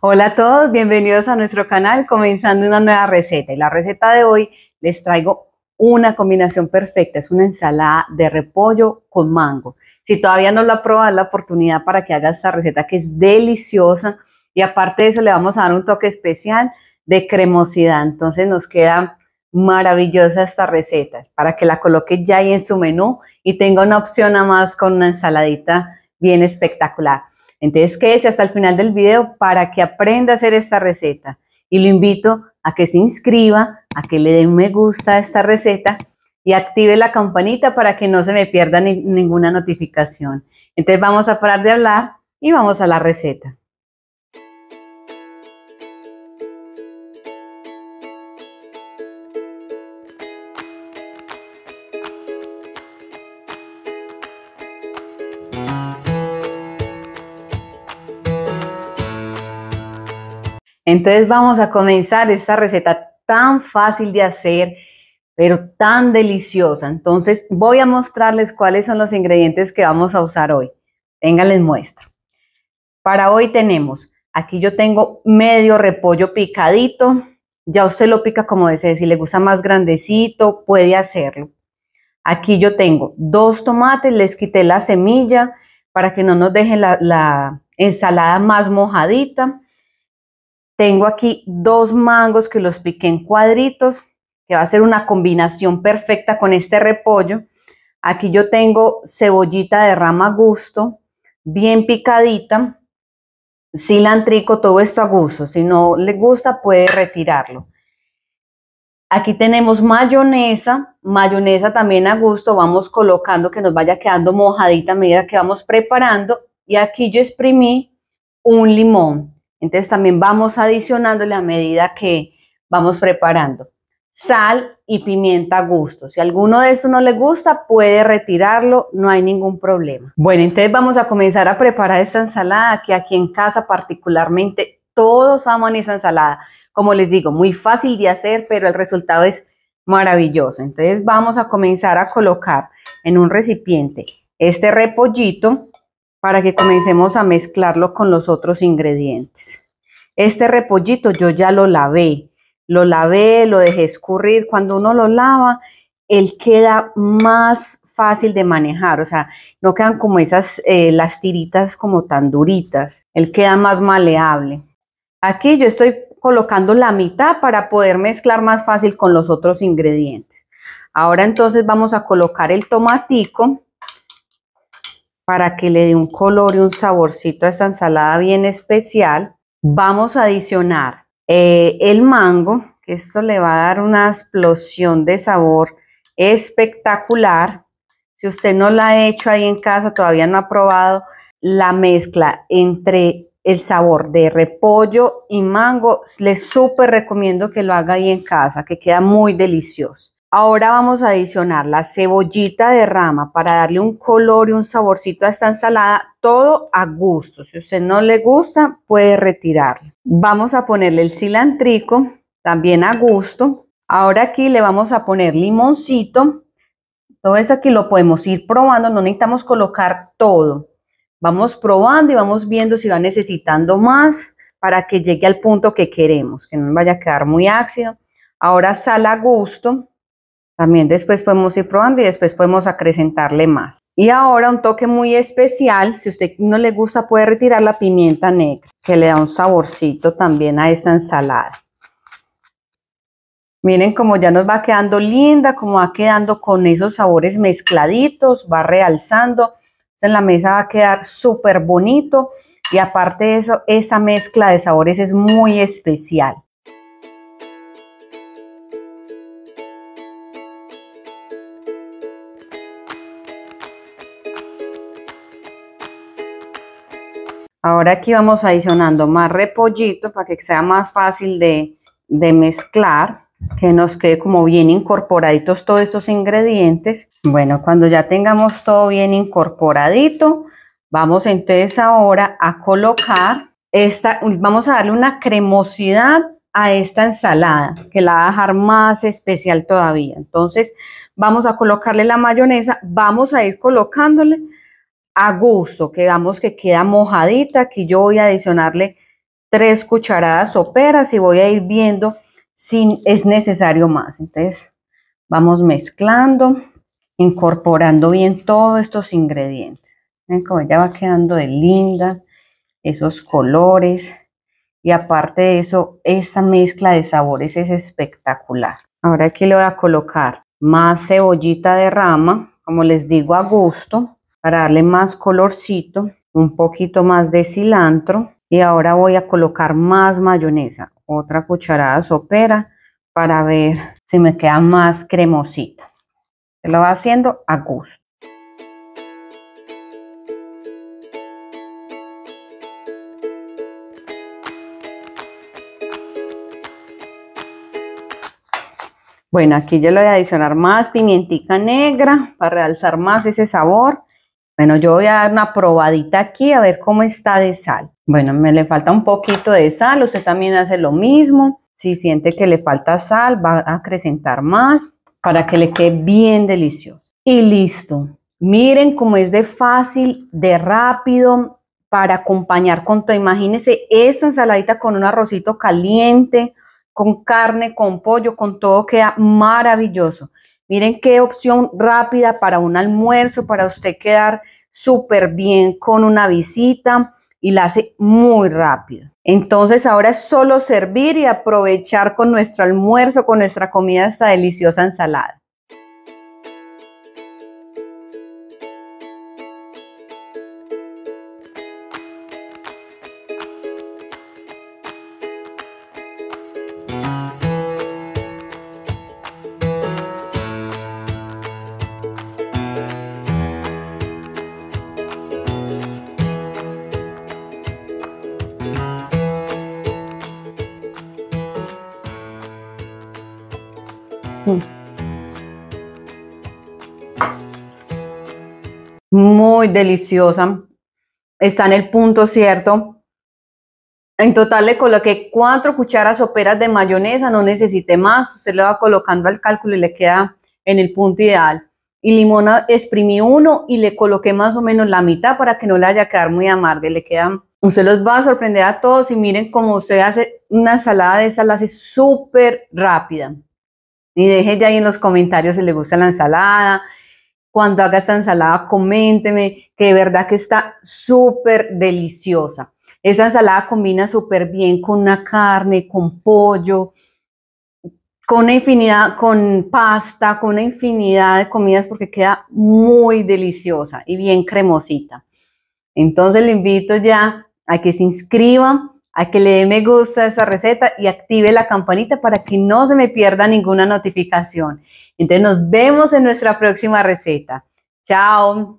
Hola a todos, bienvenidos a nuestro canal comenzando una nueva receta y la receta de hoy les traigo una combinación perfecta, es una ensalada de repollo con mango. Si todavía no la es la oportunidad para que haga esta receta que es deliciosa y aparte de eso le vamos a dar un toque especial de cremosidad, entonces nos queda maravillosa esta receta para que la coloque ya ahí en su menú y tenga una opción a más con una ensaladita bien espectacular. Entonces quédese hasta el final del video para que aprenda a hacer esta receta y lo invito a que se inscriba, a que le dé un me gusta a esta receta y active la campanita para que no se me pierda ninguna notificación. Entonces vamos a parar de hablar y vamos a la receta. Entonces vamos a comenzar esta receta tan fácil de hacer, pero tan deliciosa. Entonces voy a mostrarles cuáles son los ingredientes que vamos a usar hoy. Venga, les muestro. Para hoy tenemos, aquí yo tengo medio repollo picadito. Ya usted lo pica como desee, si le gusta más grandecito, puede hacerlo. Aquí yo tengo dos tomates, les quité la semilla para que no nos deje la ensalada más mojadita tengo aquí dos mangos que los piqué en cuadritos, que va a ser una combinación perfecta con este repollo. Aquí yo tengo cebollita de rama a gusto, bien picadita, cilantrico, todo esto a gusto. Si no le gusta, puede retirarlo. Aquí tenemos mayonesa, mayonesa también a gusto, vamos colocando que nos vaya quedando mojadita a medida que vamos preparando. Y aquí yo exprimí un limón. Entonces también vamos adicionándole a medida que vamos preparando. Sal y pimienta a gusto. Si alguno de estos no le gusta, puede retirarlo, no hay ningún problema. Bueno, entonces vamos a comenzar a preparar esta ensalada que aquí en casa particularmente todos aman esa ensalada. Como les digo, muy fácil de hacer, pero el resultado es maravilloso. Entonces vamos a comenzar a colocar en un recipiente este repollito para que comencemos a mezclarlo con los otros ingredientes. Este repollito yo ya lo lavé, lo lavé, lo dejé escurrir. Cuando uno lo lava, él queda más fácil de manejar, o sea, no quedan como esas, eh, las tiritas como tan duritas, él queda más maleable. Aquí yo estoy colocando la mitad para poder mezclar más fácil con los otros ingredientes. Ahora entonces vamos a colocar el tomatico para que le dé un color y un saborcito a esta ensalada bien especial, vamos a adicionar eh, el mango, que esto le va a dar una explosión de sabor espectacular. Si usted no la ha hecho ahí en casa, todavía no ha probado la mezcla entre el sabor de repollo y mango, le súper recomiendo que lo haga ahí en casa, que queda muy delicioso. Ahora vamos a adicionar la cebollita de rama para darle un color y un saborcito a esta ensalada, todo a gusto. Si a usted no le gusta, puede retirarlo. Vamos a ponerle el cilantrico, también a gusto. Ahora aquí le vamos a poner limoncito. Todo eso aquí lo podemos ir probando, no necesitamos colocar todo. Vamos probando y vamos viendo si va necesitando más para que llegue al punto que queremos, que no vaya a quedar muy ácido. Ahora sal a gusto también después podemos ir probando y después podemos acrecentarle más. Y ahora un toque muy especial, si usted no le gusta puede retirar la pimienta negra, que le da un saborcito también a esta ensalada. Miren cómo ya nos va quedando linda, como va quedando con esos sabores mezcladitos, va realzando. En la mesa va a quedar súper bonito y aparte de eso, esa mezcla de sabores es muy especial. Ahora aquí vamos adicionando más repollito para que sea más fácil de, de mezclar, que nos quede como bien incorporaditos todos estos ingredientes. Bueno, cuando ya tengamos todo bien incorporadito, vamos entonces ahora a colocar esta, vamos a darle una cremosidad a esta ensalada, que la va a dejar más especial todavía. Entonces, vamos a colocarle la mayonesa, vamos a ir colocándole a gusto, que vamos que queda mojadita. Aquí yo voy a adicionarle tres cucharadas soperas y voy a ir viendo si es necesario más. Entonces vamos mezclando, incorporando bien todos estos ingredientes. Miren cómo ya va quedando de linda, esos colores. Y aparte de eso, esa mezcla de sabores es espectacular. Ahora aquí le voy a colocar más cebollita de rama, como les digo, a gusto para darle más colorcito, un poquito más de cilantro y ahora voy a colocar más mayonesa, otra cucharada sopera para ver si me queda más cremosita. Se lo va haciendo a gusto. Bueno, aquí yo le voy a adicionar más pimientica negra para realzar más ese sabor. Bueno, yo voy a dar una probadita aquí a ver cómo está de sal. Bueno, me le falta un poquito de sal, usted también hace lo mismo. Si siente que le falta sal, va a acrecentar más para que le quede bien delicioso. Y listo. Miren cómo es de fácil, de rápido, para acompañar con todo. Imagínense esta ensaladita con un arrocito caliente, con carne, con pollo, con todo queda maravilloso. Miren qué opción rápida para un almuerzo, para usted quedar súper bien con una visita y la hace muy rápido. Entonces ahora es solo servir y aprovechar con nuestro almuerzo, con nuestra comida esta deliciosa ensalada. muy deliciosa. Está en el punto cierto. En total le coloqué cuatro cucharas soperas de mayonesa, no necesite más. Usted lo va colocando al cálculo y le queda en el punto ideal. Y limón exprimí uno y le coloqué más o menos la mitad para que no le haya quedar muy amarga. Le queda, usted los va a sorprender a todos y miren cómo usted hace una ensalada de esa, la hace súper rápida. Y dejen ya ahí en los comentarios si le gusta la ensalada, cuando haga esta ensalada, coménteme, que de verdad que está súper deliciosa. Esa ensalada combina súper bien con una carne, con pollo, con una infinidad, con pasta, con una infinidad de comidas porque queda muy deliciosa y bien cremosita. Entonces le invito ya a que se inscriba, a que le dé me gusta a esa receta y active la campanita para que no se me pierda ninguna notificación. Entonces nos vemos en nuestra próxima receta. Chao.